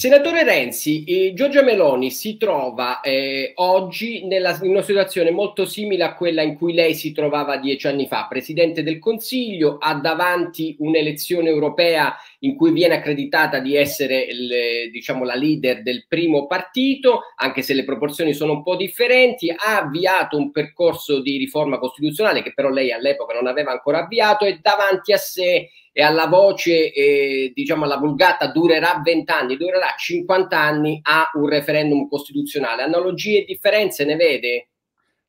Senatore Renzi, eh, Giorgia Meloni si trova eh, oggi nella, in una situazione molto simile a quella in cui lei si trovava dieci anni fa, Presidente del Consiglio, ha davanti un'elezione europea in cui viene accreditata di essere il, diciamo, la leader del primo partito, anche se le proporzioni sono un po' differenti, ha avviato un percorso di riforma costituzionale che però lei all'epoca non aveva ancora avviato e davanti a sé e alla voce, eh, diciamo, alla vulgata durerà 20 anni, durerà 50 anni a un referendum costituzionale. Analogie e differenze ne vede?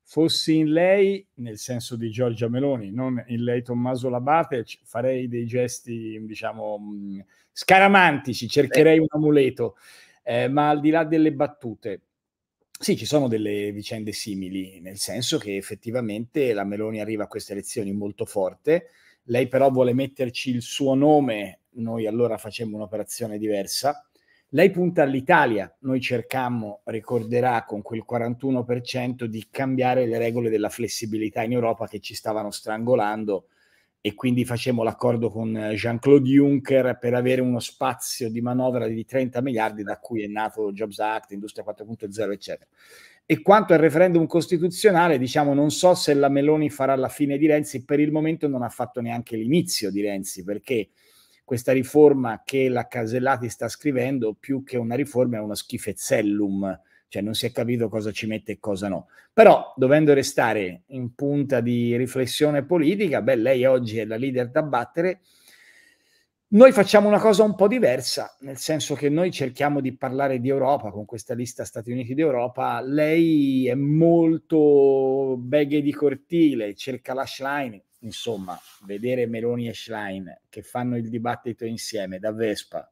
Fossi in lei, nel senso di Giorgia Meloni, non in lei Tommaso Labate, farei dei gesti, diciamo, scaramantici, cercherei un amuleto. Eh, ma al di là delle battute, sì, ci sono delle vicende simili, nel senso che effettivamente la Meloni arriva a queste elezioni molto forte, lei però vuole metterci il suo nome, noi allora facemmo un'operazione diversa. Lei punta all'Italia, noi cercammo, ricorderà con quel 41% di cambiare le regole della flessibilità in Europa che ci stavano strangolando e quindi facemmo l'accordo con Jean-Claude Juncker per avere uno spazio di manovra di 30 miliardi da cui è nato Jobs Act, Industria 4.0, eccetera. E quanto al referendum costituzionale, diciamo, non so se la Meloni farà la fine di Renzi, per il momento non ha fatto neanche l'inizio di Renzi, perché questa riforma che la Casellati sta scrivendo, più che una riforma, è uno schifezzellum, cioè non si è capito cosa ci mette e cosa no. Però, dovendo restare in punta di riflessione politica, beh, lei oggi è la leader da battere, noi facciamo una cosa un po' diversa, nel senso che noi cerchiamo di parlare di Europa con questa lista Stati Uniti d'Europa. Lei è molto beghe di cortile, cerca la Schlein, insomma, vedere Meloni e Schlein che fanno il dibattito insieme da Vespa.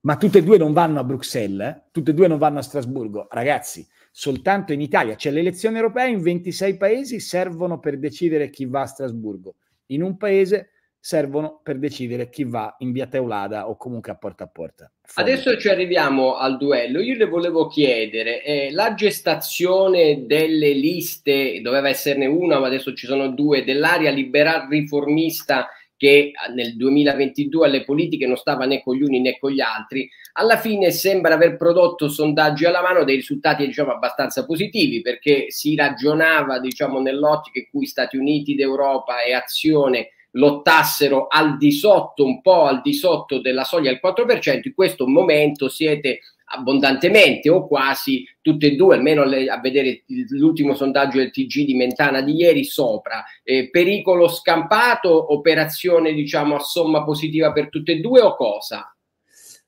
Ma tutte e due non vanno a Bruxelles, eh? tutte e due non vanno a Strasburgo. Ragazzi, soltanto in Italia c'è cioè, le elezioni europee in 26 paesi servono per decidere chi va a Strasburgo. In un paese servono per decidere chi va in via Teulada o comunque a porta a porta. Fuori. Adesso ci arriviamo al duello. Io le volevo chiedere, eh, la gestazione delle liste, doveva esserne una, ma adesso ci sono due, dell'area liberal riformista che ah, nel 2022 alle politiche non stava né con gli uni né con gli altri, alla fine sembra aver prodotto sondaggi alla mano dei risultati diciamo, abbastanza positivi perché si ragionava diciamo, nell'ottica in cui Stati Uniti d'Europa e Azione lottassero al di sotto, un po' al di sotto della soglia del 4%, in questo momento siete abbondantemente o quasi tutte e due, almeno a vedere l'ultimo sondaggio del TG di Mentana di ieri, sopra. Eh, pericolo scampato, operazione diciamo a somma positiva per tutte e due o cosa?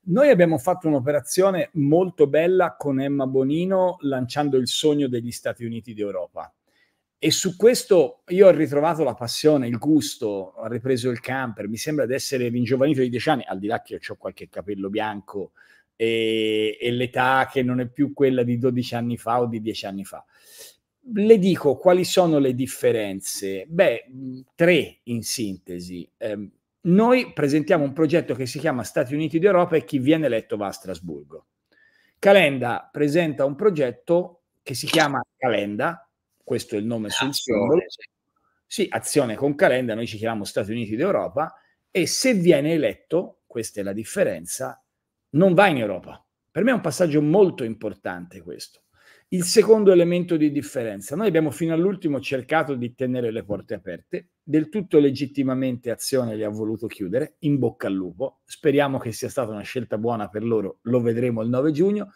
Noi abbiamo fatto un'operazione molto bella con Emma Bonino lanciando il sogno degli Stati Uniti d'Europa e su questo io ho ritrovato la passione, il gusto, ho ripreso il camper, mi sembra di essere ringiovanito di dieci anni, al di là che ho qualche capello bianco e, e l'età che non è più quella di 12 anni fa o di 10 anni fa. Le dico quali sono le differenze? Beh, mm, tre in sintesi. Eh, noi presentiamo un progetto che si chiama Stati Uniti d'Europa e chi viene eletto va a Strasburgo. Calenda presenta un progetto che si chiama Calenda, questo è il nome sul simbolo. Sì, azione con calenda, noi ci chiamiamo Stati Uniti d'Europa e se viene eletto, questa è la differenza, non va in Europa. Per me è un passaggio molto importante questo. Il secondo elemento di differenza, noi abbiamo fino all'ultimo cercato di tenere le porte aperte, del tutto legittimamente Azione li ha voluto chiudere, in bocca al lupo, speriamo che sia stata una scelta buona per loro, lo vedremo il 9 giugno.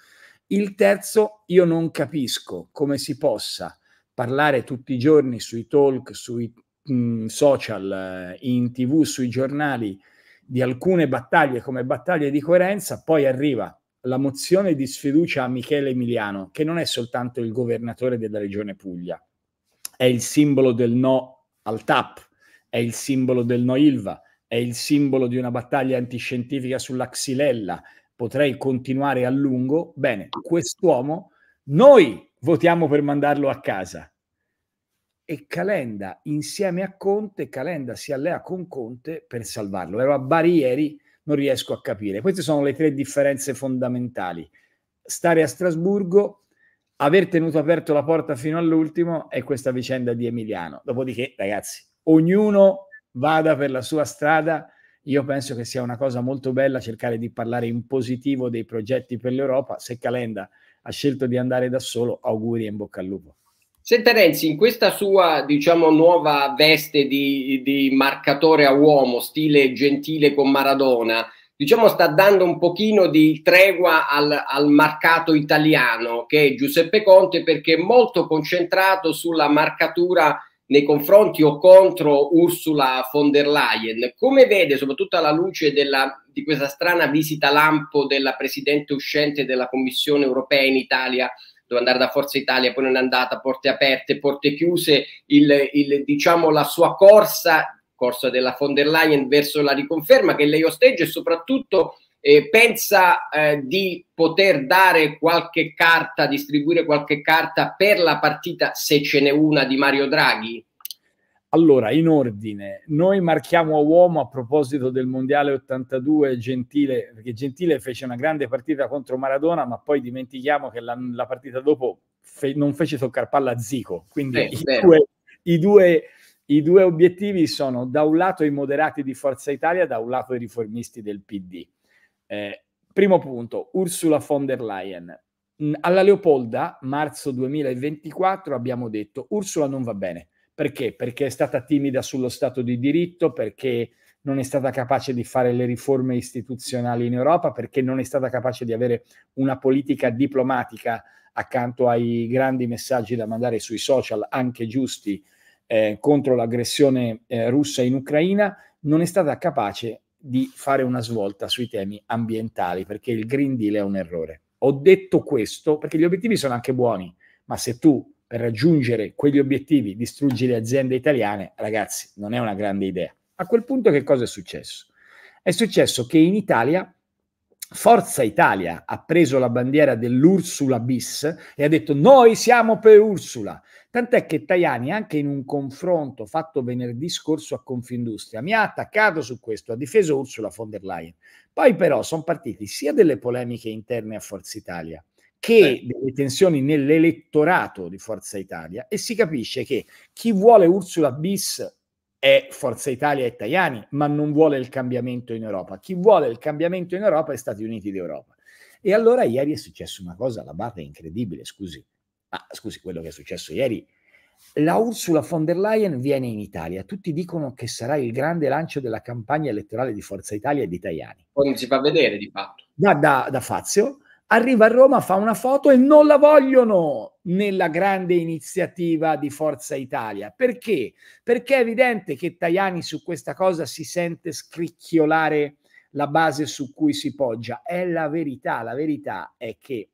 Il terzo, io non capisco come si possa parlare tutti i giorni sui talk, sui mh, mm, social, eh, in tv, sui giornali di alcune battaglie come battaglie di coerenza, poi arriva la mozione di sfiducia a Michele Emiliano, che non è soltanto il governatore della regione Puglia, è il simbolo del no al TAP, è il simbolo del no ILVA, è il simbolo di una battaglia antiscientifica sulla xylella, potrei continuare a lungo. Bene, quest'uomo, noi votiamo per mandarlo a casa e Calenda insieme a Conte, Calenda si allea con Conte per salvarlo. Ero a Bari non riesco a capire. Queste sono le tre differenze fondamentali. Stare a Strasburgo, aver tenuto aperto la porta fino all'ultimo e questa vicenda di Emiliano. Dopodiché, ragazzi, ognuno vada per la sua strada. Io penso che sia una cosa molto bella cercare di parlare in positivo dei progetti per l'Europa. Se Calenda ha scelto di andare da solo, auguri e in bocca al lupo. Senta Renzi, in questa sua diciamo, nuova veste di, di, marcatore a uomo, stile gentile con Maradona, diciamo, sta dando un pochino di tregua al, al, marcato italiano che è Giuseppe Conte perché è molto concentrato sulla marcatura nei confronti o contro Ursula von der Leyen. Come vede, soprattutto alla luce della, di questa strana visita lampo della Presidente uscente della Commissione europea in Italia, dove andare da Forza Italia, poi non è andata, porte aperte, porte chiuse, il, il, diciamo la sua corsa, corsa della von der Leyen verso la riconferma che lei osteggia e soprattutto eh, pensa eh, di poter dare qualche carta, distribuire qualche carta per la partita, se ce n'è una, di Mario Draghi? Allora, in ordine, noi marchiamo a uomo a proposito del Mondiale 82 Gentile, perché Gentile fece una grande partita contro Maradona, ma poi dimentichiamo che la, la partita dopo fe- non fece toccare palla a Zico. Quindi eh, i, due, i, due, i, due, obiettivi sono da un lato i moderati di Forza Italia, da un lato i riformisti del PD. Eh, primo punto, Ursula von der Leyen. Alla Leopolda, marzo 2024, abbiamo detto Ursula non va bene perché? Perché è stata timida sullo Stato di diritto, perché non è stata capace di fare le riforme istituzionali in Europa, perché non è stata capace di avere una politica diplomatica accanto ai grandi messaggi da mandare sui social, anche giusti, eh, contro l'aggressione eh, russa in Ucraina, non è stata capace di fare una svolta sui temi ambientali, perché il Green Deal è un errore. Ho detto questo perché gli obiettivi sono anche buoni, ma se tu per raggiungere quegli obiettivi, distruggi le aziende italiane, ragazzi, non è una grande idea. A quel punto che cosa è successo? È successo che in Italia Forza Italia ha preso la bandiera dell'Ursula bis e ha detto noi siamo per Ursula. Tant'è che Tajani, anche in un confronto fatto venerdì scorso a Confindustria, mi ha attaccato su questo, ha difeso Ursula von der Leyen. Poi però sono partiti sia delle polemiche interne a Forza Italia, che sì. delle tensioni nell'elettorato di Forza Italia e si capisce che chi vuole Ursula bis è Forza Italia e Tajani, ma non vuole il cambiamento in Europa. Chi vuole il cambiamento in Europa è Stati Uniti d'Europa. E allora ieri è successa una cosa alla barra incredibile, scusi. ma scusi, quello che è successo ieri la Ursula von der Leyen viene in Italia. Tutti dicono che sarà il grande lancio della campagna elettorale di Forza Italia e di Tajani. Poi non si fa vedere di fatto. Da, da, da Fazio arriva a Roma, fa una foto e non la vogliono nella grande iniziativa di Forza Italia. Perché? Perché è evidente che Tajani su questa cosa si sente scricchiolare la base su cui si poggia. È la verità, la verità è che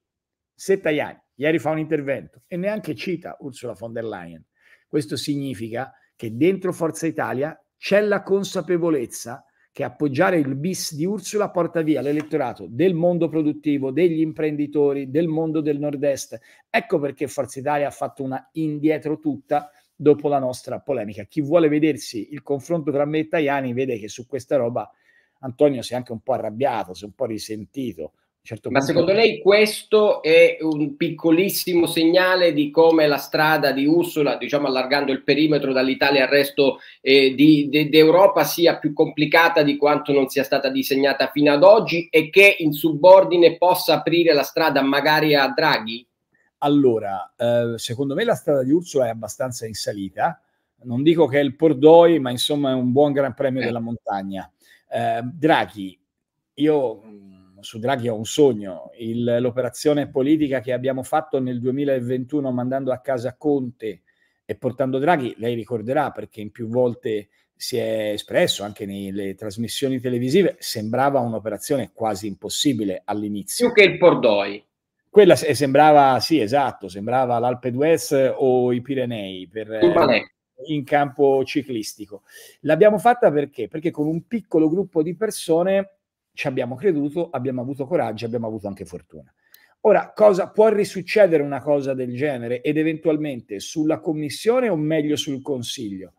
se Tajani ieri fa un intervento e neanche cita Ursula von der Leyen, questo significa che dentro Forza Italia c'è la consapevolezza che appoggiare il bis di Ursula porta via l'elettorato del mondo produttivo, degli imprenditori, del mondo del nord-est. Ecco perché Forza Italia ha fatto una indietro tutta dopo la nostra polemica. Chi vuole vedersi il confronto tra me e Tajani vede che su questa roba Antonio si è anche un po' arrabbiato, si è un po' risentito. Certo Ma punto... secondo lei questo è un piccolissimo segnale di come la strada di Ursula, diciamo allargando il perimetro dall'Italia al resto eh, di, de, d'Europa, sia più complicata di quanto non sia stata disegnata fino ad oggi e che in subordine possa aprire la strada magari a Draghi? Allora, eh, secondo me la strada di Ursula è abbastanza in salita. Non dico che è il Pordoi, ma insomma è un buon gran premio eh. della montagna. Eh, Draghi, io mm, su Draghi ho un sogno, il, l'operazione politica che abbiamo fatto nel 2021 mandando a casa Conte e portando Draghi, lei ricorderà perché in più volte si è espresso anche nelle trasmissioni televisive, sembrava un'operazione quasi impossibile all'inizio. Più che il Pordoi. Quella sembrava, sì, esatto, sembrava l'Alpe d'Huez o i Pirenei per, eh, in campo ciclistico. L'abbiamo fatta perché? Perché con un piccolo gruppo di persone ci abbiamo creduto, abbiamo avuto coraggio, abbiamo avuto anche fortuna. Ora, cosa, può risuccedere una cosa del genere ed eventualmente sulla Commissione o meglio sul Consiglio?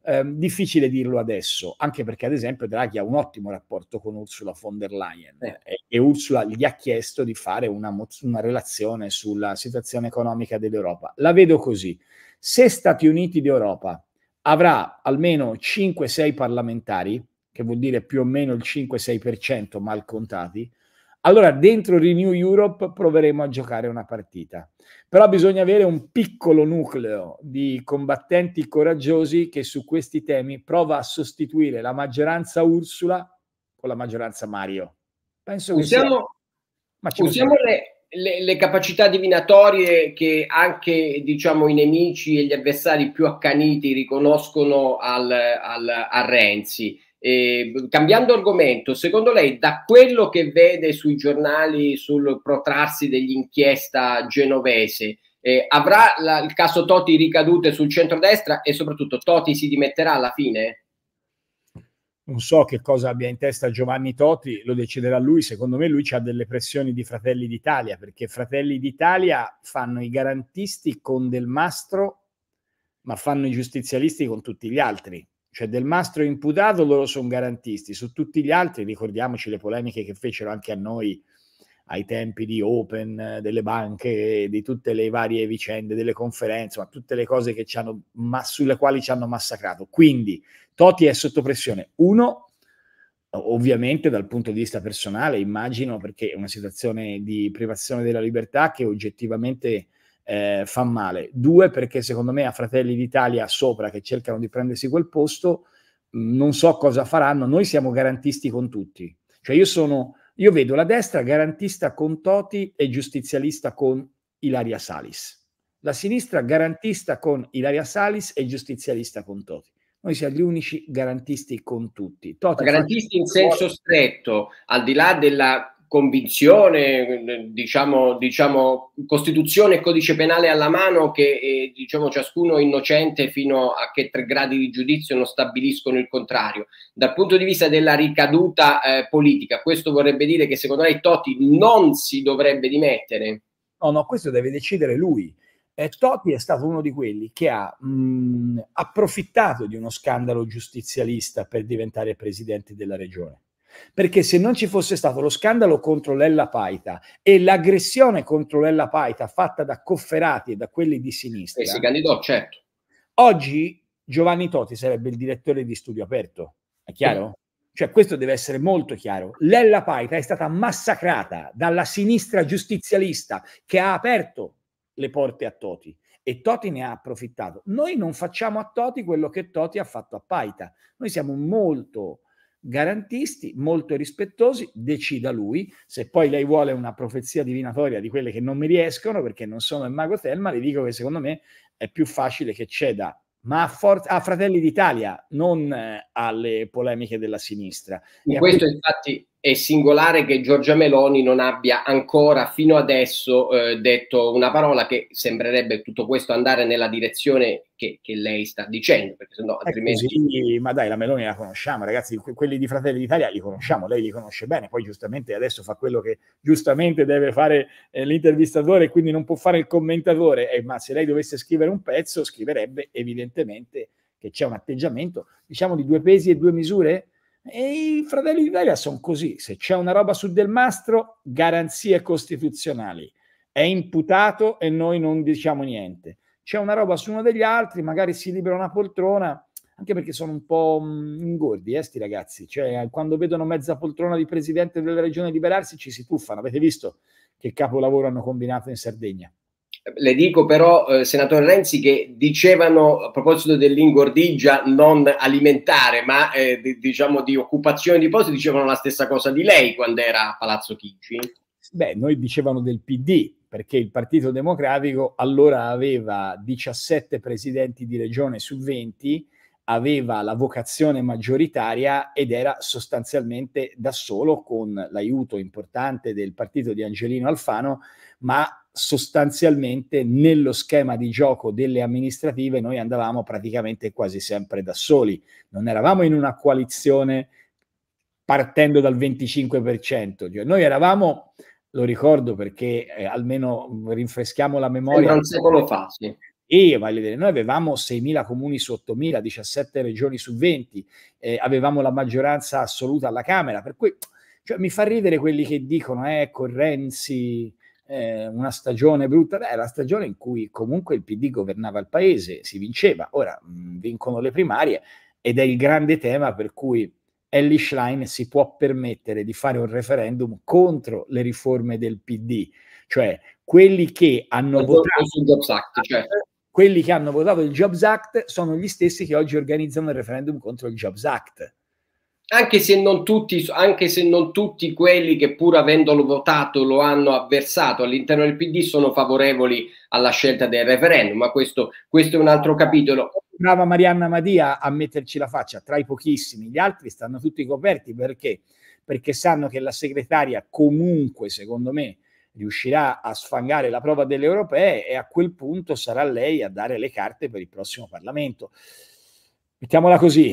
Eh, difficile dirlo adesso, anche perché ad esempio Draghi ha un ottimo rapporto con Ursula von der Leyen eh. e, e, Ursula gli ha chiesto di fare una, una relazione sulla situazione economica dell'Europa. La vedo così. Se Stati Uniti d'Europa avrà almeno 5-6 parlamentari, che vuol dire più o meno il 5-6% mal contati, allora dentro Renew Europe proveremo a giocare una partita. Però bisogna avere un piccolo nucleo di combattenti coraggiosi che su questi temi prova a sostituire la maggioranza Ursula con la maggioranza Mario. Penso usiamo, che usiamo le, le, le, capacità divinatorie che anche diciamo, i nemici e gli avversari più accaniti riconoscono al, al, a Renzi eh, cambiando argomento, secondo lei da quello che vede sui giornali sul protrarsi dell'inchiesta genovese, eh, avrà la, il caso Toti ricadute sul centrodestra e soprattutto Toti si dimetterà alla fine? Non so che cosa abbia in testa Giovanni Toti, lo deciderà lui, secondo me lui ha delle pressioni di Fratelli d'Italia, perché Fratelli d'Italia fanno i garantisti con Del Mastro, ma fanno i giustizialisti con tutti gli altri cioè del mastro imputato loro sono garantisti, su tutti gli altri ricordiamoci le polemiche che fecero anche a noi ai tempi di Open, delle banche, di tutte le varie vicende, delle conferenze, ma tutte le cose che ci hanno, ma, sulle quali ci hanno massacrato. Quindi Toti è sotto pressione. Uno, ovviamente dal punto di vista personale, immagino, perché è una situazione di privazione della libertà che oggettivamente eh, fa male. Due, perché secondo me a Fratelli d'Italia sopra che cercano di prendersi quel posto, mm, non so cosa faranno. Noi siamo garantisti con tutti. Cioè io sono, io vedo la destra garantista con Toti e giustizialista con Ilaria Salis. La sinistra garantista con Ilaria Salis e giustizialista con Toti noi siamo gli unici garantisti con tutti. Toti garantisti in senso stretto, al di là della convinzione, diciamo, diciamo, Costituzione e codice penale alla mano che eh, diciamo, ciascuno innocente fino a che tre gradi di giudizio non stabiliscono il contrario. Dal punto di vista della ricaduta eh, politica, questo vorrebbe dire che secondo lei Totti non si dovrebbe dimettere? No, no, questo deve decidere lui. Eh, Totti è stato uno di quelli che ha mh, approfittato di uno scandalo giustizialista per diventare presidente della regione perché se non ci fosse stato lo scandalo contro Lella Paita e l'aggressione contro Lella Paita fatta da Cofferati e da quelli di sinistra, e eh, si candidò, certo. Oggi Giovanni Toti sarebbe il direttore di Studio Aperto, è chiaro? Sì. Cioè, questo deve essere molto chiaro. Lella Paita è stata massacrata dalla sinistra giustizialista che ha aperto le porte a Toti e Toti ne ha approfittato. Noi non facciamo a Toti quello che Toti ha fatto a Paita. Noi siamo molto garantisti, molto rispettosi, decida lui. Se poi lei vuole una profezia divinatoria di quelle che non mi riescono, perché non sono il mago Telma, le dico che secondo me è più facile che ceda, ma a, for- a Fratelli d'Italia, non eh, alle polemiche della sinistra. In questo, a... infatti, è singolare che Giorgia Meloni non abbia ancora fino adesso eh, detto una parola che sembrerebbe tutto questo andare nella direzione che, che lei sta dicendo, perché sennò altrimenti... Così, ma dai, la Meloni la conosciamo, ragazzi, quelli di Fratelli d'Italia li conosciamo, lei li conosce bene, poi giustamente adesso fa quello che giustamente deve fare eh, l'intervistatore, quindi non può fare il commentatore, eh, ma se lei dovesse scrivere un pezzo, scriverebbe evidentemente che c'è un atteggiamento, diciamo, di due pesi e due misure, e i Fratelli d'Italia sono così, se c'è una roba su Del Mastro, garanzie costituzionali, è imputato e noi non diciamo niente. C'è una roba su uno degli altri, magari si libera una poltrona, anche perché sono un po' mm, ingordi, eh, sti ragazzi, cioè eh, quando vedono mezza poltrona di presidente della regione liberarsi ci si tuffano, avete visto che capolavoro hanno combinato in Sardegna. Le dico però, eh, senatore Renzi, che dicevano a proposito dell'ingordigia non alimentare, ma eh, di, diciamo di occupazione di posti, dicevano la stessa cosa di lei quando era a Palazzo Chigi. Beh, noi dicevano del PD, perché il Partito Democratico allora aveva 17 presidenti di regione su 20, aveva la vocazione maggioritaria ed era sostanzialmente da solo con l'aiuto importante del partito di Angelino Alfano, ma sostanzialmente nello schema di gioco delle amministrative noi andavamo praticamente quasi sempre da soli, non eravamo in una coalizione partendo dal 25%, cioè noi eravamo, lo ricordo perché eh, almeno rinfreschiamo la memoria, un secolo fa, sì. E voglio dire, noi avevamo 6.000 comuni su 8.000, 17 regioni su 20, eh, avevamo la maggioranza assoluta alla Camera, per cui cioè, mi fa ridere quelli che dicono, ecco, eh, Renzi, eh, una stagione brutta, beh, la stagione in cui comunque il PD governava il paese, si vinceva, ora mh, vincono le primarie ed è il grande tema per cui Ellie Schlein si può permettere di fare un referendum contro le riforme del PD, cioè quelli che hanno votato cioè. quelli che hanno votato il Jobs Act sono gli stessi che oggi organizzano il referendum contro il Jobs Act anche se, non tutti, anche se, non tutti, quelli che pur avendolo votato lo hanno avversato all'interno del PD sono favorevoli alla scelta del referendum, ma questo, questo è un altro capitolo. Brava Marianna Madia a metterci la faccia, tra i pochissimi, gli altri stanno tutti coperti perché? Perché sanno che la segretaria comunque, secondo me, riuscirà a sfangare la prova delle europee e a quel punto sarà lei a dare le carte per il prossimo Parlamento. Mettiamola così.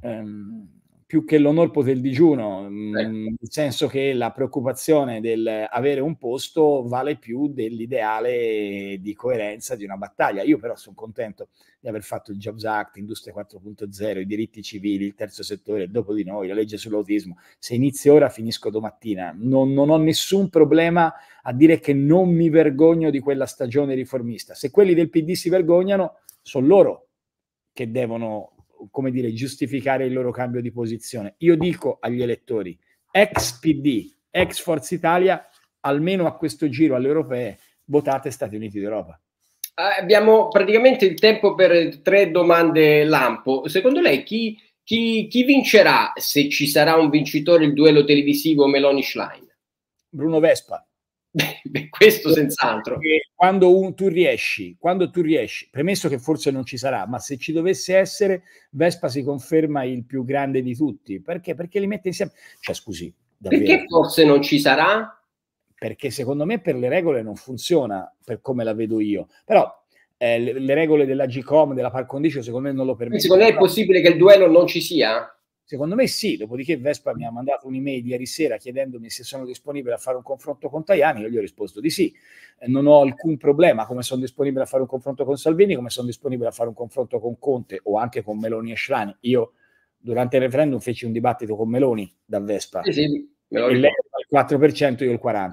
Um, più che l'onorpo del digiuno, eh. nel senso che la preoccupazione del avere un posto vale più dell'ideale di coerenza di una battaglia. Io però sono contento di aver fatto il Jobs Act, Industria 4.0, i diritti civili, il terzo settore, dopo di noi, la legge sull'autismo. Se inizio ora finisco domattina. Non, non ho nessun problema a dire che non mi vergogno di quella stagione riformista. Se quelli del PD si vergognano, sono loro che devono come dire, giustificare il loro cambio di posizione. Io dico agli elettori, ex PD, ex Forza Italia, almeno a questo giro alle europee, votate Stati Uniti d'Europa. Ah, abbiamo praticamente il tempo per tre domande lampo. Secondo lei chi, chi, chi vincerà se ci sarà un vincitore il duello televisivo Meloni-Schlein? Bruno Vespa. Beh, questo senz'altro. Quando un, tu riesci, quando tu riesci, premesso che forse non ci sarà, ma se ci dovesse essere, Vespa si conferma il più grande di tutti. Perché? Perché li mette insieme. Cioè, scusi, davvero. Perché forse non ci sarà? Perché secondo me per le regole non funziona, per come la vedo io. Però eh, le, le, regole della Gcom, della Par Condicio, secondo me non lo permettono. Secondo me è possibile che il duello non ci sia? Secondo me sì, dopodiché Vespa mi ha mandato un'email ieri sera chiedendomi se sono disponibile a fare un confronto con Tajani, io gli ho risposto di sì, eh, non ho alcun problema come sono disponibile a fare un confronto con Salvini, come sono disponibile a fare un confronto con Conte o anche con Meloni e Schrani. Io durante il referendum feci un dibattito con Meloni da Vespa. Sì, sì, me e il 4%, io il 40%.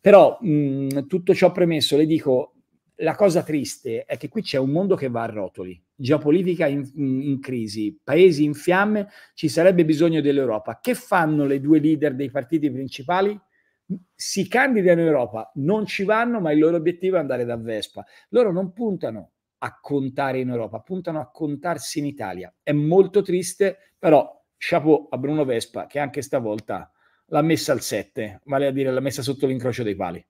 Però mh, tutto ciò premesso, le dico, la cosa triste è che qui c'è un mondo che va a rotoli, geopolitica in, in, crisi, paesi in fiamme, ci sarebbe bisogno dell'Europa. Che fanno le due leader dei partiti principali? Si candidano in Europa, non ci vanno, ma il loro obiettivo è andare da Vespa. Loro non puntano a contare in Europa, puntano a contarsi in Italia. È molto triste, però chapeau a Bruno Vespa che anche stavolta l'ha messa al 7, vale a dire l'ha messa sotto l'incrocio dei pali.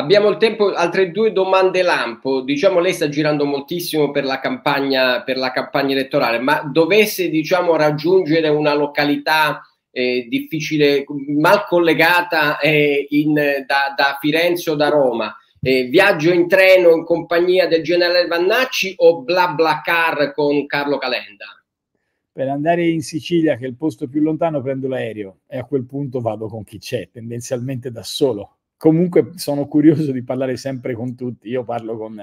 Abbiamo il tempo, altre due domande lampo. Diciamo, lei sta girando moltissimo per la campagna, per la campagna elettorale, ma dovesse diciamo, raggiungere una località eh, difficile, mal collegata eh, in, da, da, Firenze o da Roma, eh, viaggio in treno in compagnia del generale Vannacci o bla bla car con Carlo Calenda? Per andare in Sicilia, che è il posto più lontano, prendo l'aereo e a quel punto vado con chi c'è, tendenzialmente da solo comunque sono curioso di parlare sempre con tutti. Io parlo con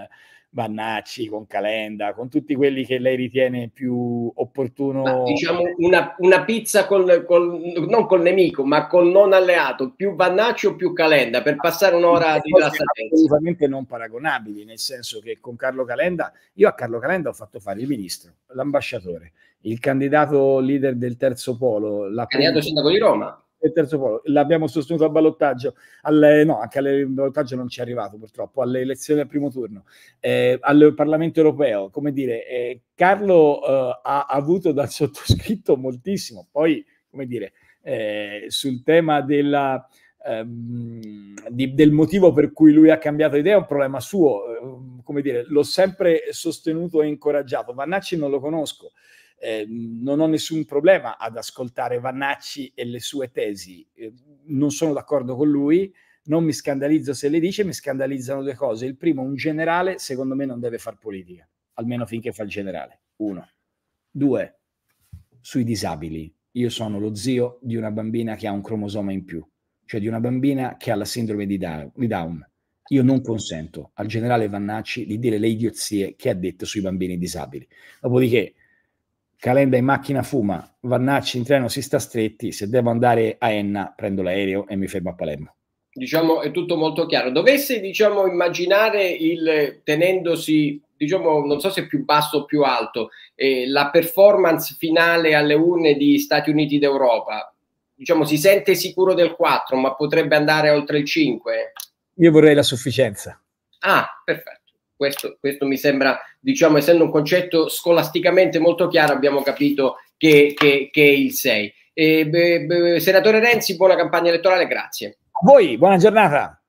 Vannacci, con Calenda, con tutti quelli che lei ritiene più opportuno. Ma, diciamo una, una pizza con, col, non col nemico, ma col non alleato, più Vannacci o più Calenda, per passare un'ora di rilassatezza. Assolutamente non paragonabili, nel senso che con Carlo Calenda, io a Carlo Calenda ho fatto fare il ministro, l'ambasciatore, il candidato leader del terzo polo, la candidato sindaco di Roma il terzo polo. L'abbiamo sostenuto al ballottaggio, alle, no, anche al ballottaggio non ci è arrivato purtroppo, alle elezioni al primo turno, eh, al Parlamento europeo. Come dire, eh, Carlo eh, ha avuto dal sottoscritto moltissimo. Poi, come dire, eh, sul tema della, ehm, di, del motivo per cui lui ha cambiato idea è un problema suo, eh, come dire, l'ho sempre sostenuto e incoraggiato. Vannacci non lo conosco, Ehm, non ho nessun problema ad ascoltare Vannacci e le sue tesi, eh, non sono d'accordo con lui, non mi scandalizzo se le dice, mi scandalizzano due cose. Il primo, un generale secondo me non deve fare politica, almeno finché fa il generale. Uno. Due, sui disabili. Io sono lo zio di una bambina che ha un cromosoma in più, cioè di una bambina che ha la sindrome di Down. Io non consento al generale Vannacci di dire le idiozie che ha detto sui bambini disabili. Dopodiché Calenda in macchina fuma, Vannacci in treno si sta stretti, se devo andare a Enna prendo l'aereo e mi fermo a Palermo. Diciamo è tutto molto chiaro. Dovesse diciamo, immaginare il tenendosi, diciamo, non so se più basso o più alto, eh, la performance finale alle urne di Stati Uniti d'Europa, diciamo, si sente sicuro del 4, ma potrebbe andare oltre il 5? Io vorrei la sufficienza. Ah, perfetto. Questo, questo, mi sembra, diciamo, essendo un concetto scolasticamente molto chiaro, abbiamo capito che, che, che è il 6. E, beh, beh, senatore Renzi, buona campagna elettorale, grazie. A voi, buona giornata.